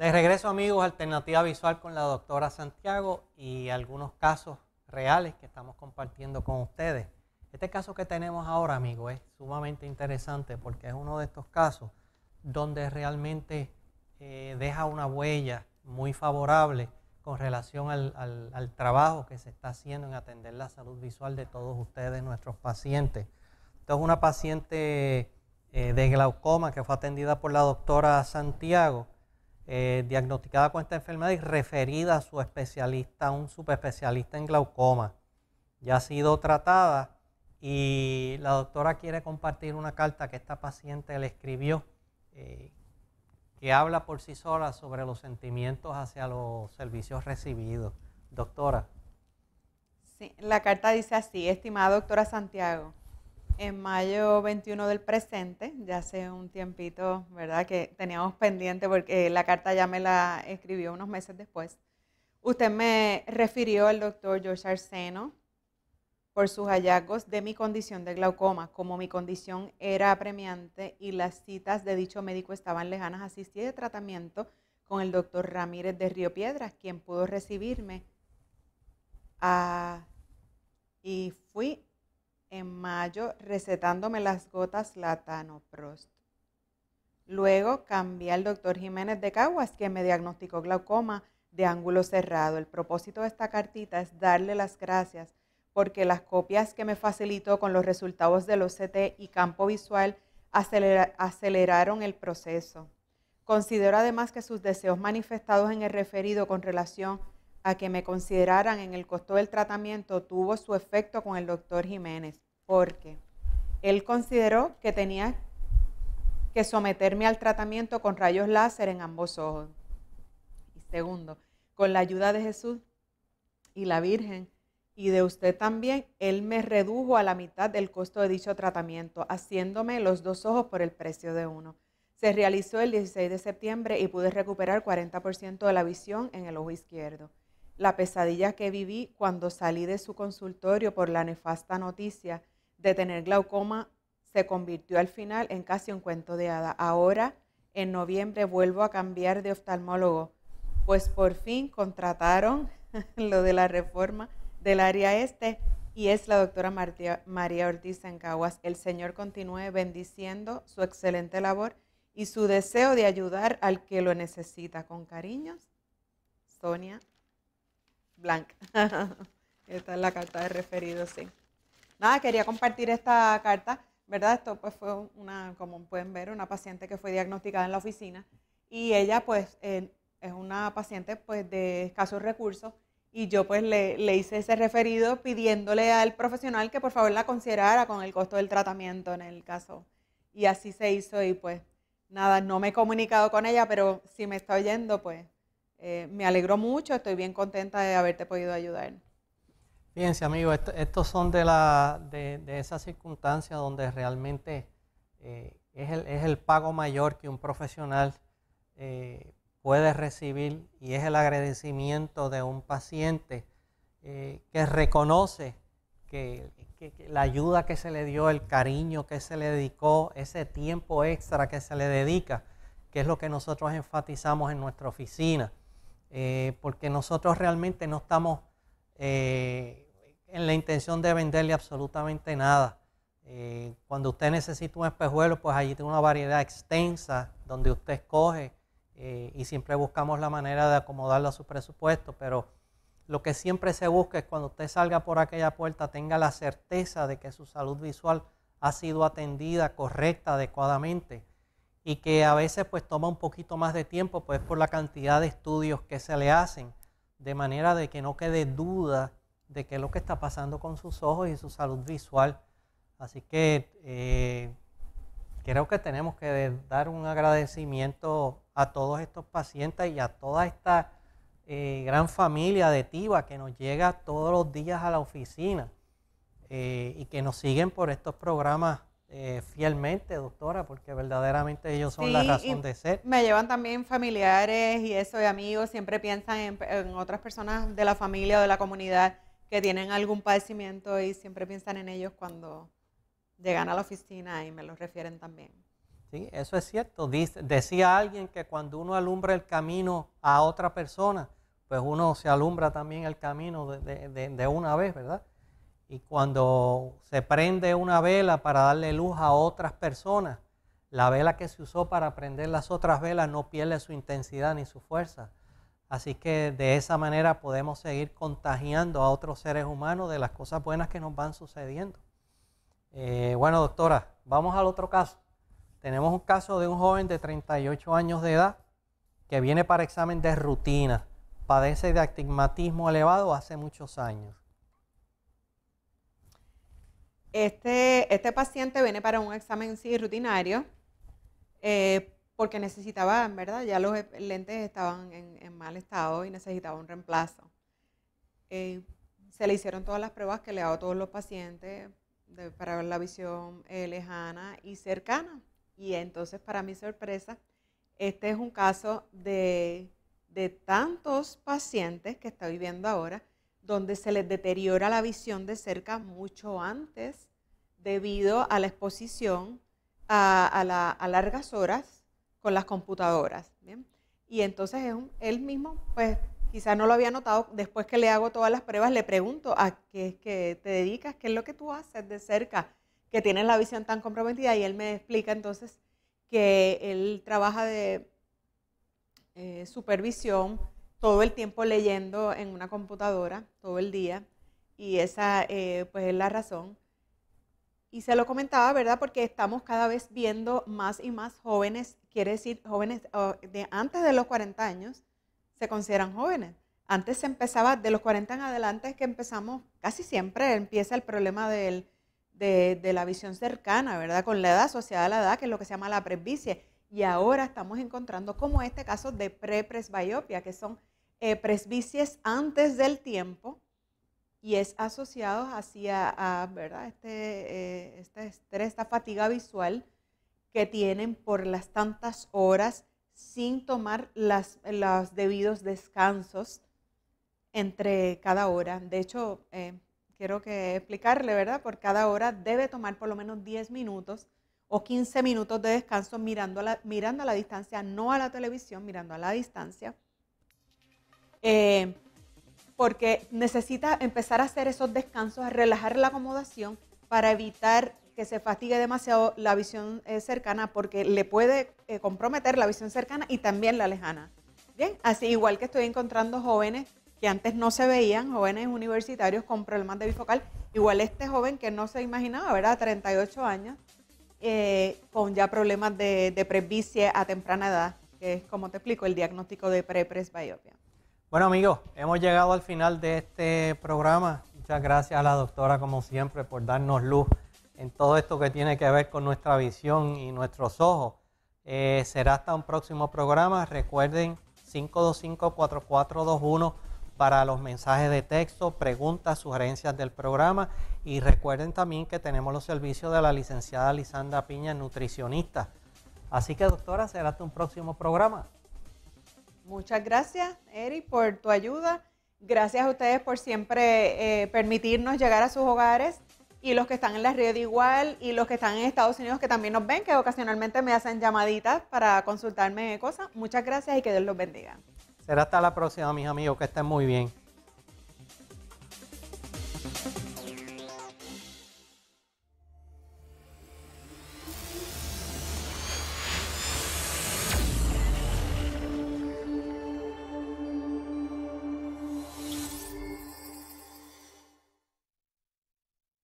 De regreso amigos, alternativa visual con la doctora Santiago y algunos casos reales que estamos compartiendo con ustedes. Este caso que tenemos ahora amigos es sumamente interesante porque es uno de estos casos donde realmente eh, deja una huella muy favorable con relación al, trabajo que se está haciendo en atender la salud visual de todos ustedes, nuestros pacientes. Entonces una paciente eh, de glaucoma que fue atendida por la doctora Santiago eh, diagnosticada con esta enfermedad y referida a su especialista, a un subespecialista en glaucoma. Ya ha sido tratada y la doctora quiere compartir una carta que esta paciente le escribió eh, que habla por sí sola sobre los sentimientos hacia los servicios recibidos. Doctora. Sí, la carta dice así, estimada doctora Santiago en mayo 21 del presente, ya hace un tiempito, ¿verdad? Que teníamos pendiente porque la carta ya me la escribió unos meses después. Usted me refirió al doctor George Arseno por sus hallazgos de mi condición de glaucoma, como mi condición era apremiante y las citas de dicho médico estaban lejanas, asistí de tratamiento con el doctor Ramírez de Río Piedras, quien pudo recibirme ah, y fui en mayo recetándome las gotas Latanoprost. Luego cambié al doctor Jiménez de Caguas, que me diagnosticó glaucoma de ángulo cerrado. El propósito de esta cartita es darle las gracias porque las copias que me facilitó con los resultados del OCT y campo visual aceleraron el proceso. Considero además que sus deseos manifestados en el referido con relación a que me consideraran en el costo del tratamiento tuvo su efecto con el doctor Jiménez, porque él consideró que tenía que someterme al tratamiento con rayos láser en ambos ojos. Y segundo, con la ayuda de Jesús y la Virgen y de usted también, él me redujo a la mitad del costo de dicho tratamiento, haciéndome los dos ojos por el precio de uno. Se realizó el 16 de septiembre y pude recuperar 40% de la visión en el ojo izquierdo la pesadilla que viví cuando salí de su consultorio por la nefasta noticia de tener glaucoma se convirtió al final en casi un cuento de hada. Ahora, en noviembre, vuelvo a cambiar de oftalmólogo, pues por fin contrataron lo de la reforma del área este y es la doctora María Ortiz en Caguas. El Señor continúe bendiciendo su excelente labor y su deseo de ayudar al que lo necesita. Con cariños, Sonia blank. esta es la carta de referido, sí. Nada, quería compartir esta carta, ¿verdad? Esto pues fue una, como pueden ver, una paciente que fue diagnosticada en la oficina y ella pues eh, es una paciente pues de escasos recursos y yo pues le, le, hice ese referido pidiéndole al profesional que por favor la considerara con el costo del tratamiento en el caso. Y así se hizo y pues nada, no me he comunicado con ella, pero si me está oyendo pues eh, me alegró mucho, estoy bien contenta de haberte podido ayudar. Fíjense, amigo, estos son de, de, esas circunstancias donde realmente eh, es, el, pago mayor que un profesional eh, puede recibir y es el agradecimiento de un paciente que reconoce que la ayuda que se le dio, el cariño que se le dedicó, ese tiempo extra que se le dedica, que es lo que nosotros enfatizamos en nuestra oficina eh, porque nosotros realmente no estamos eh, en la intención de venderle absolutamente nada. Eh, cuando usted necesita un espejuelo, pues allí tiene una variedad extensa donde usted escoge y siempre buscamos la manera de acomodarlo a su presupuesto, pero lo que siempre se busca es cuando usted salga por aquella puerta tenga la certeza de que su salud visual ha sido atendida correcta, adecuadamente y que a veces pues toma un poquito más de tiempo pues por la cantidad de estudios que se le hacen, de manera de que no quede duda de qué es lo que está pasando con sus ojos y su salud visual. Así que eh, creo que tenemos que dar un agradecimiento a todos estos pacientes y a toda esta eh, gran familia de TIVA que nos llega todos los días a la oficina eh, y que nos siguen por estos programas eh, fielmente, doctora, porque verdaderamente ellos son la razón de ser. Me llevan también familiares y eso, y amigos, siempre piensan en, otras personas de la familia o de la comunidad que tienen algún padecimiento y siempre piensan en ellos cuando llegan a la oficina y me los refieren también. Sí, eso es cierto. decía alguien que cuando uno alumbra el camino a otra persona, pues uno se alumbra también el camino de una vez, ¿verdad? Y cuando se prende una vela para darle luz a otras personas, la vela que se usó para prender las otras velas no pierde su intensidad ni su fuerza. Así que de esa manera podemos seguir contagiando a otros seres humanos de las cosas buenas que nos van sucediendo. Eh, bueno, doctora, vamos al otro caso. Tenemos un caso de un joven de 38 años de edad que viene para examen de rutina. Padece de astigmatismo elevado hace muchos años. Este, este, paciente viene para un examen sí rutinario eh, porque necesitaba, en verdad, ya los lentes estaban en, mal estado y necesitaba un reemplazo. Eh, se le hicieron todas las pruebas que le hago a todos los pacientes para ver la visión eh, lejana y cercana. Y entonces, para mi sorpresa, este es un caso de, de tantos pacientes que está viviendo ahora donde se les deteriora la visión de cerca mucho antes debido a la exposición a, largas horas con las computadoras. Y entonces él mismo, pues quizás no lo había notado, después que le hago todas las pruebas, le pregunto a qué es que te dedicas, qué es lo que tú haces de cerca, que tienes la visión tan comprometida. Y él me explica entonces que él trabaja de eh, supervisión todo el tiempo leyendo en una computadora, todo el día, y esa eh, pues es la razón. Y se lo comentaba, ¿verdad? Porque estamos cada vez viendo más y más jóvenes, quiere decir jóvenes oh, de antes de los 40 años, se consideran jóvenes. Antes se empezaba, de los 40 en adelante es que empezamos, casi siempre empieza el problema del, de, la visión cercana, ¿verdad? Con la edad asociada a la edad, que es lo que se llama la presbicie. Y ahora estamos encontrando como este caso de pre-presbiopia, que son eh, presbicies antes del tiempo y es asociado hacia a, ¿verdad? Este, eh, esta fatiga visual que tienen por las tantas horas sin tomar las, los debidos descansos entre cada hora. De hecho, eh, quiero que explicarle, ¿verdad? Por cada hora debe tomar por lo menos 10 minutos o 15 minutos de descanso mirando la, mirando a la distancia, no a la televisión, mirando a la distancia eh, porque necesita empezar a hacer esos descansos, a relajar la acomodación para evitar que se fatigue demasiado la visión eh, cercana, porque le puede eh, comprometer la visión cercana y también la lejana. Bien, así igual que estoy encontrando jóvenes que antes no se veían, jóvenes universitarios con problemas de bifocal, igual este joven que no se imaginaba, ¿verdad? 38 años, con ya problemas de, de presbicie a temprana edad, que es como te explico el diagnóstico de pre bueno amigos, hemos llegado al final de este programa. Muchas gracias a la doctora como siempre por darnos luz en todo esto que tiene que ver con nuestra visión y nuestros ojos. Eh, será hasta un próximo programa. Recuerden 525-4421 para los mensajes de texto, preguntas, sugerencias del programa. Y recuerden también que tenemos los servicios de la licenciada Lisandra Piña, nutricionista. Así que doctora, será hasta un próximo programa. Muchas gracias, Eri, por tu ayuda. Gracias a ustedes por siempre eh, permitirnos llegar a sus hogares y los que están en la red igual y los que están en Estados Unidos que también nos ven, que ocasionalmente me hacen llamaditas para consultarme cosas. Muchas gracias y que Dios los bendiga. Será hasta la próxima, mis amigos, que estén muy bien.